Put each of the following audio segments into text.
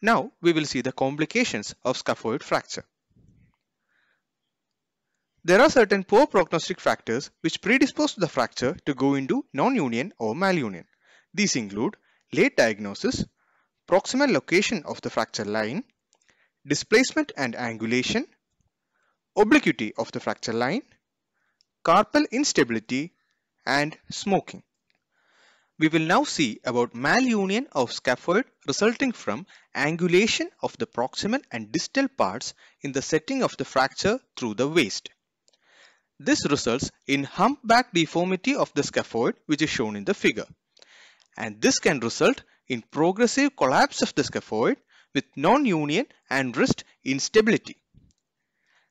Now we will see the complications of scaphoid fracture. There are certain poor prognostic factors which predispose the fracture to go into non-union or malunion. These include late diagnosis, proximal location of the fracture line, displacement and angulation, obliquity of the fracture line, carpal instability, and smoking. We will now see about malunion of scaphoid resulting from angulation of the proximal and distal parts in the setting of the fracture through the waist. This results in humpback deformity of the scaphoid which is shown in the figure. And this can result in progressive collapse of the scaphoid with non-union and wrist instability.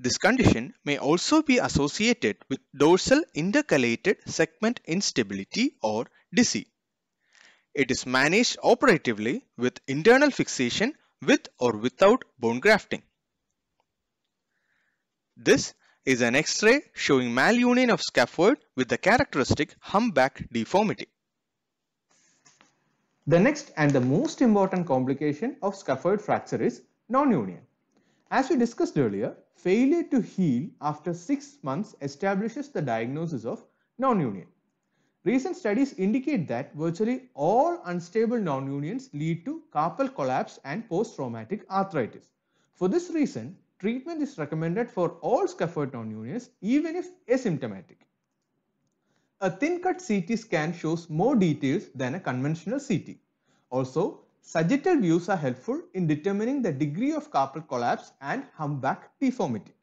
This condition may also be associated with dorsal intercalated segment instability or DISI. It is managed operatively with internal fixation with or without bone grafting. This is an X-ray showing malunion of scaphoid with the characteristic humpback deformity. The next and the most important complication of scaphoid fracture is non-union. As we discussed earlier, failure to heal after six months establishes the diagnosis of non-union. Recent studies indicate that virtually all unstable non-unions lead to carpal collapse and post-traumatic arthritis. For this reason, treatment is recommended for all scaphoid non-unions even if asymptomatic. A thin-cut CT scan shows more details than a conventional CT. Also, Sagittal views are helpful in determining the degree of carpal collapse and humpback deformity.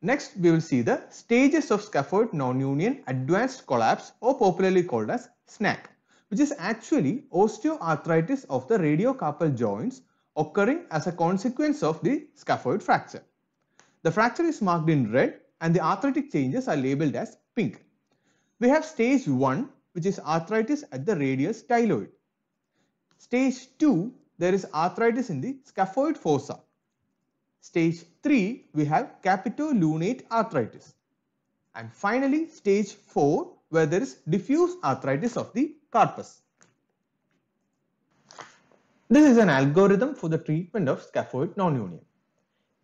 Next, we will see the stages of scaphoid non-union advanced collapse or popularly called as SNAC, which is actually osteoarthritis of the radiocarpal joints occurring as a consequence of the scaphoid fracture. The fracture is marked in red and the arthritic changes are labeled as pink. We have stage 1 which is arthritis at the radius styloid. Stage 2, there is arthritis in the scaphoid fossa. Stage 3, we have capitolunate arthritis. And finally, stage 4, where there is diffuse arthritis of the carpus. This is an algorithm for the treatment of scaphoid nonunion.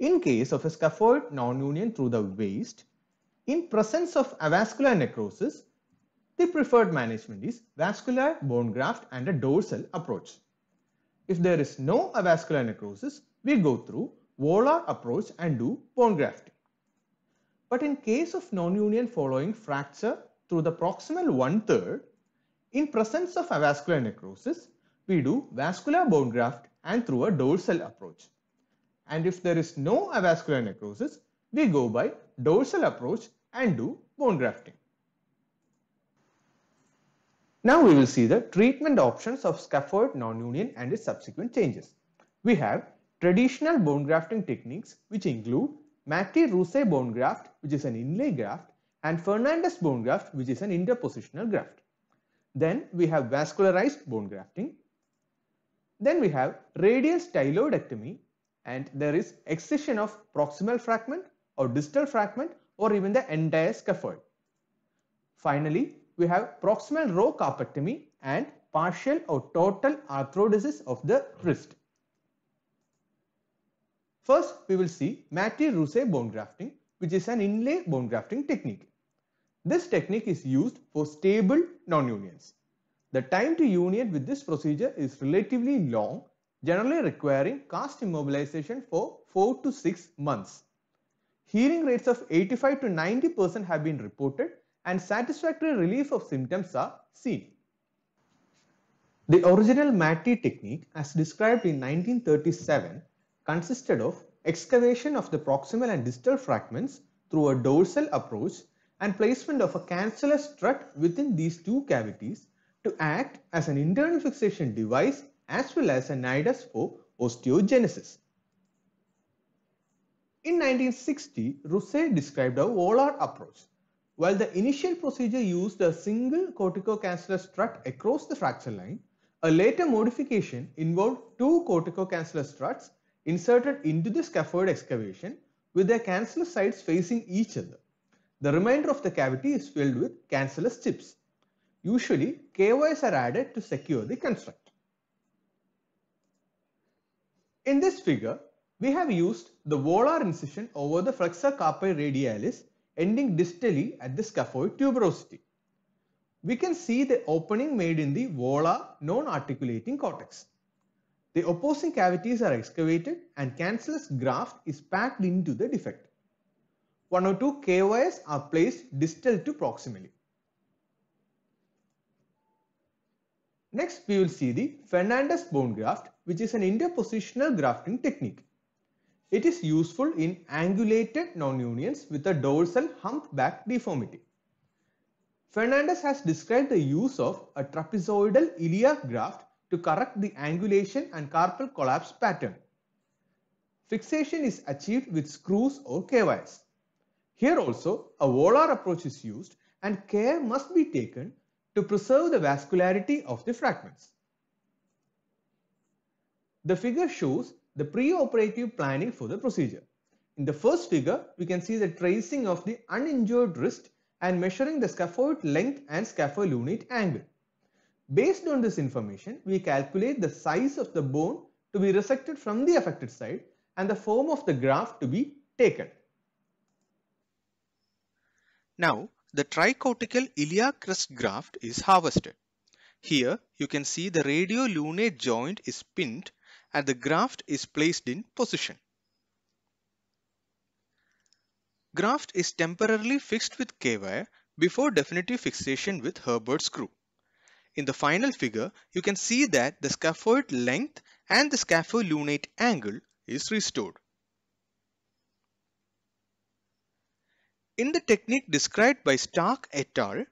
In case of a scaphoid nonunion through the waist, in presence of avascular necrosis, the preferred management is vascular bone graft and a dorsal approach. If there is no avascular necrosis, we go through volar approach and do bone grafting. But in case of non-union following fracture through the proximal one-third, in presence of avascular necrosis, we do vascular bone graft and through a dorsal approach. And if there is no avascular necrosis, we go by dorsal approach and do bone grafting. Now we will see the treatment options of scaphoid nonunion and its subsequent changes. We have traditional bone grafting techniques which include Matty-Rousset bone graft which is an inlay graft and Fernandez bone graft which is an interpositional graft. Then we have vascularized bone grafting. Then we have radial styloidectomy and there is excision of proximal fragment or distal fragment or even the entire scaphoid. Finally, we have proximal row carpectomy and partial or total arthrodesis of the wrist. First, we will see Mathieu-Rousset bone grafting, which is an inlay bone grafting technique. This technique is used for stable non-unions. The time to union with this procedure is relatively long, generally requiring cast immobilization for 4 to 6 months. Healing rates of 85 to 90% have been reported and satisfactory relief of symptoms are seen. The original MATI technique as described in 1937 consisted of excavation of the proximal and distal fragments through a dorsal approach and placement of a cancellous strut within these two cavities to act as an internal fixation device as well as an nidus for osteogenesis. In 1960, Rousset described a volar approach while the initial procedure used a single corticocancellous strut across the fracture line, a later modification involved two corticocancellous struts inserted into the scaffold excavation with their cancellous sides facing each other. The remainder of the cavity is filled with cancellous chips. Usually, KYs are added to secure the construct. In this figure, we have used the volar incision over the flexor carpi radialis ending distally at the scaphoid tuberosity. We can see the opening made in the volar non-articulating cortex. The opposing cavities are excavated and cancellous graft is packed into the defect. One or two KOIs are placed distal to proximally. Next, we will see the Fernandez bone graft, which is an interpositional grafting technique. It is useful in angulated nonunions with a dorsal humpback deformity. Fernandez has described the use of a trapezoidal iliac graft to correct the angulation and carpal collapse pattern. Fixation is achieved with screws or K-wires. Here also a volar approach is used and care must be taken to preserve the vascularity of the fragments. The figure shows the preoperative planning for the procedure. In the first figure, we can see the tracing of the uninjured wrist and measuring the scaphoid length and scapholunate angle. Based on this information, we calculate the size of the bone to be resected from the affected side and the form of the graft to be taken. Now, the tricortical iliac crest graft is harvested. Here, you can see the radiolunate joint is pinned and the graft is placed in position. Graft is temporarily fixed with K-wire before definitive fixation with Herbert screw. In the final figure, you can see that the scaffold length and the scaffold lunate angle is restored. In the technique described by Stark et al,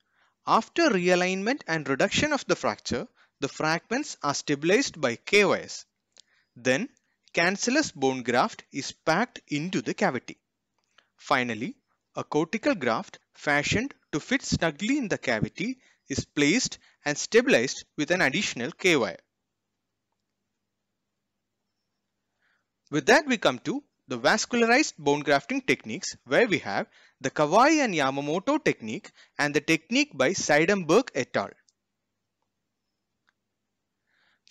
after realignment and reduction of the fracture, the fragments are stabilized by K-wires. Then cancellous bone graft is packed into the cavity. Finally, a cortical graft fashioned to fit snugly in the cavity is placed and stabilized with an additional K-wire. With that we come to the vascularized bone grafting techniques where we have the Kawai and Yamamoto technique and the technique by Seidenberg et al.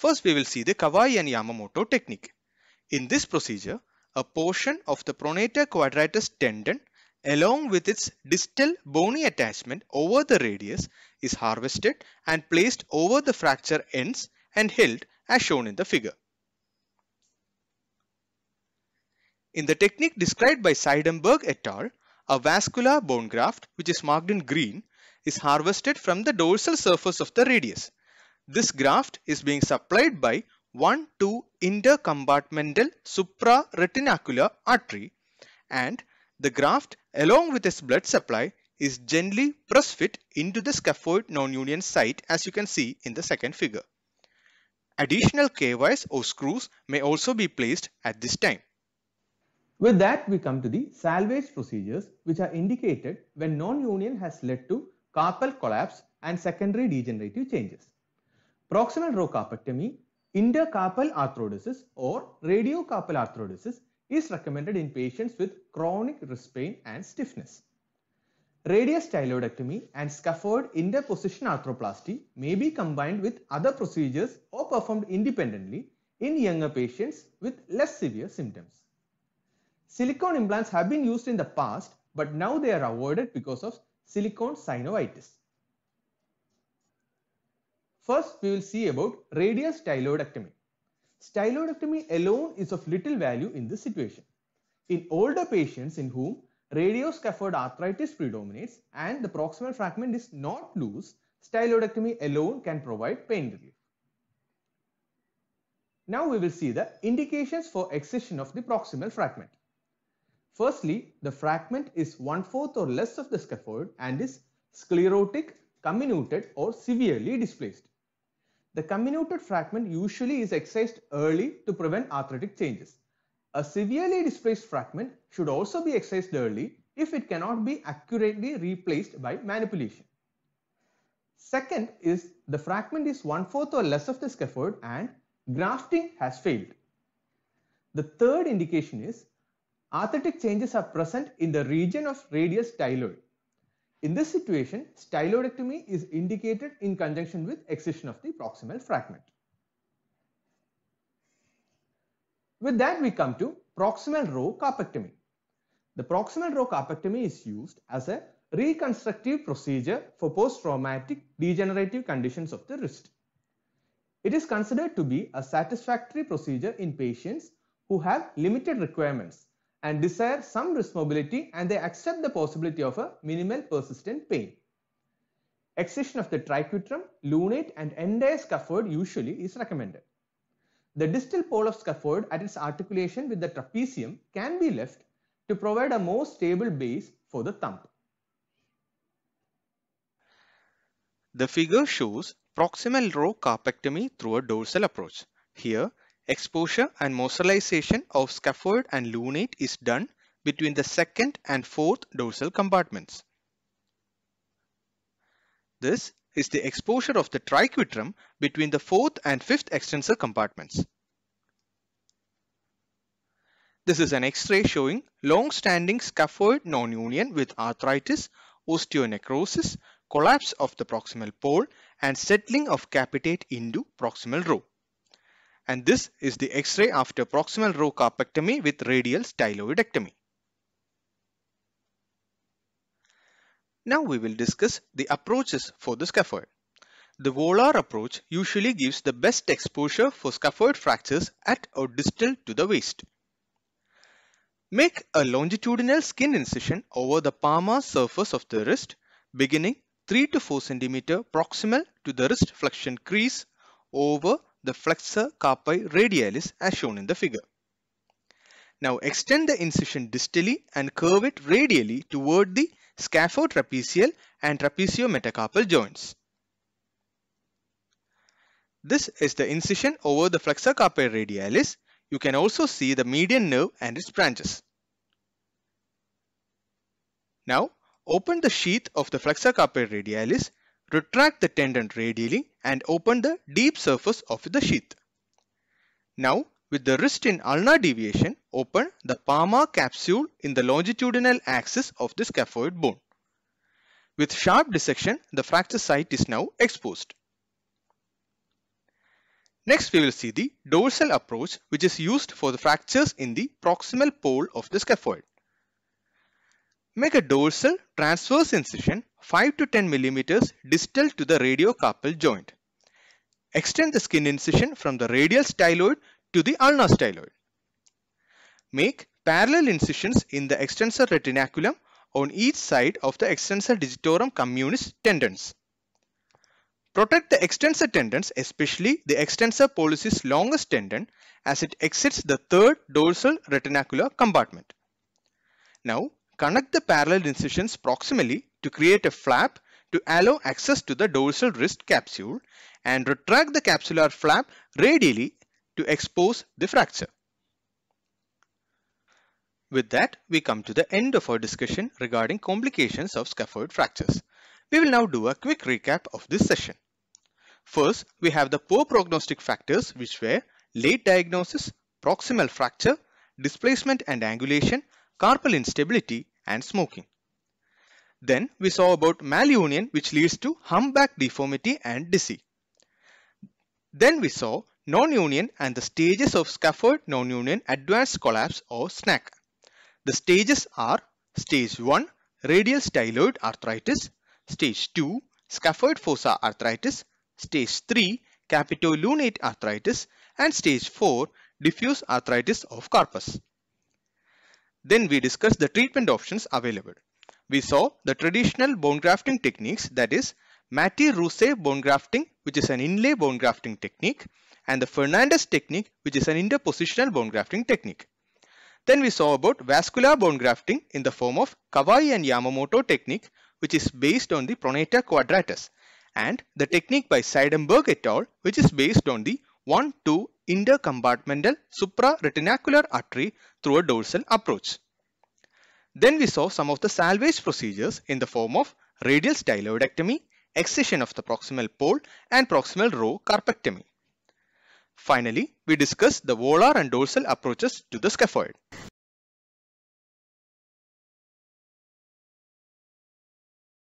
First, we will see the Kawai and Yamamoto technique. In this procedure, a portion of the pronator quadratus tendon along with its distal bony attachment over the radius is harvested and placed over the fracture ends and held as shown in the figure. In the technique described by Seidenberg et al, a vascular bone graft which is marked in green is harvested from the dorsal surface of the radius this graft is being supplied by 1, 2 intercompartmental supraretinacular artery and the graft along with its blood supply is gently press fit into the scaphoid non-union site as you can see in the second figure. Additional KYs or screws may also be placed at this time. With that, we come to the salvage procedures which are indicated when non-union has led to carpal collapse and secondary degenerative changes. Proximal rocarpectomy, intercarpal arthrodesis or radiocarpal arthrodesis is recommended in patients with chronic wrist pain and stiffness. Radius styloidectomy and scaphoid interposition arthroplasty may be combined with other procedures or performed independently in younger patients with less severe symptoms. Silicone implants have been used in the past but now they are avoided because of silicone synovitis. First, we will see about radius styloidectomy. Styloidectomy alone is of little value in this situation. In older patients in whom scaphoid arthritis predominates and the proximal fragment is not loose, styloidectomy alone can provide pain relief. Now we will see the indications for excision of the proximal fragment. Firstly, the fragment is one-fourth or less of the scaphoid and is sclerotic, comminuted or severely displaced. The comminuted fragment usually is excised early to prevent arthritic changes. A severely displaced fragment should also be excised early if it cannot be accurately replaced by manipulation. Second is the fragment is one-fourth or less of the scaffold and grafting has failed. The third indication is arthritic changes are present in the region of radius styloid. In this situation, styloidectomy is indicated in conjunction with excision of the proximal fragment. With that, we come to proximal row carpectomy. The proximal row carpectomy is used as a reconstructive procedure for post-traumatic degenerative conditions of the wrist. It is considered to be a satisfactory procedure in patients who have limited requirements and desire some wrist mobility and they accept the possibility of a minimal persistent pain. Excision of the triquetrum, lunate and entire scaphoid usually is recommended. The distal pole of scaphoid at its articulation with the trapezium can be left to provide a more stable base for the thumb. The figure shows proximal row carpectomy through a dorsal approach. Here, Exposure and mosaicization of scaphoid and lunate is done between the second and fourth dorsal compartments. This is the exposure of the triquetrum between the fourth and fifth extensor compartments. This is an X-ray showing long-standing scaphoid non-union with arthritis, osteonecrosis, collapse of the proximal pole and settling of capitate into proximal row. And this is the X-ray after proximal row carpectomy with radial styloidectomy. Now we will discuss the approaches for the scaphoid. The volar approach usually gives the best exposure for scaphoid fractures at or distal to the waist. Make a longitudinal skin incision over the palmar surface of the wrist beginning 3 to 4 cm proximal to the wrist flexion crease over the flexor carpi radialis as shown in the figure. Now extend the incision distally and curve it radially toward the scaphotrapezial and trapeziometacarpal joints. This is the incision over the flexor carpi radialis. You can also see the median nerve and its branches. Now open the sheath of the flexor carpi radialis Retract the tendon radially and open the deep surface of the sheath. Now, with the wrist in ulnar deviation, open the palmar capsule in the longitudinal axis of the scaphoid bone. With sharp dissection, the fracture site is now exposed. Next, we will see the dorsal approach which is used for the fractures in the proximal pole of the scaphoid. Make a dorsal transverse incision 5 to 10 millimeters distal to the radiocarpal joint. Extend the skin incision from the radial styloid to the ulnar styloid. Make parallel incisions in the extensor retinaculum on each side of the extensor digitorum communis tendons. Protect the extensor tendons, especially the extensor pollicis longest tendon as it exits the third dorsal retinacular compartment. Now, connect the parallel incisions proximally to create a flap to allow access to the dorsal wrist capsule and retract the capsular flap radially to expose the fracture. With that, we come to the end of our discussion regarding complications of scaphoid fractures. We will now do a quick recap of this session. First, we have the poor prognostic factors which were late diagnosis, proximal fracture, displacement and angulation, carpal instability and smoking. Then we saw about malunion which leads to humpback deformity and disease. Then we saw non-union and the stages of scaffold non-union advanced collapse or SNAC. The stages are stage 1 radial styloid arthritis, stage 2 scaphoid fossa arthritis, stage 3 capitolunate arthritis and stage 4 diffuse arthritis of corpus. Then we discussed the treatment options available we saw the traditional bone grafting techniques that is Matty Rousset bone grafting which is an inlay bone grafting technique and the Fernandez technique which is an interpositional bone grafting technique. Then we saw about vascular bone grafting in the form of Kawai and Yamamoto technique which is based on the pronator quadratus and the technique by Seidenberg et al which is based on the 1-2 intercompartmental supra-retinacular artery through a dorsal approach. Then we saw some of the salvage procedures in the form of radial styloidectomy, excision of the proximal pole and proximal row carpectomy. Finally, we discussed the volar and dorsal approaches to the scaphoid.